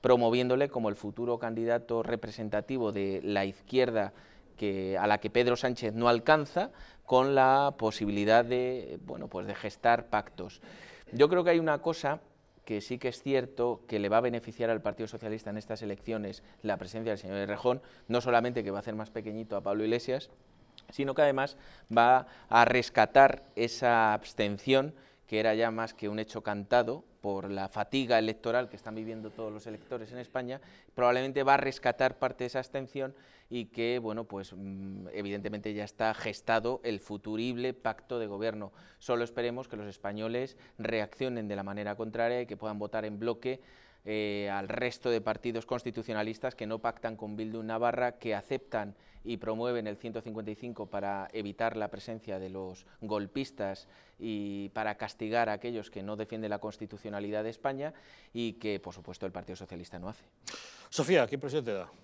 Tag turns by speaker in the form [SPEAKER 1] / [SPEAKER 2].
[SPEAKER 1] promoviéndole como el futuro candidato representativo de la izquierda que, a la que Pedro Sánchez no alcanza, con la posibilidad de, bueno, pues de gestar pactos. Yo creo que hay una cosa que sí que es cierto que le va a beneficiar al Partido Socialista en estas elecciones la presencia del señor Errejón, no solamente que va a hacer más pequeñito a Pablo Iglesias, sino que además va a rescatar esa abstención que era ya más que un hecho cantado por la fatiga electoral que están viviendo todos los electores en España, probablemente va a rescatar parte de esa abstención y que, bueno, pues mm, evidentemente ya está gestado el futurible pacto de gobierno. Solo esperemos que los españoles reaccionen de la manera contraria y que puedan votar en bloque eh, al resto de partidos constitucionalistas que no pactan con Bildu Navarra, que aceptan y promueven el 155 para evitar la presencia de los golpistas y para castigar a aquellos que no defienden la constitucionalidad de España y que, por supuesto, el Partido Socialista no hace. Sofía, ¿qué impresión te da?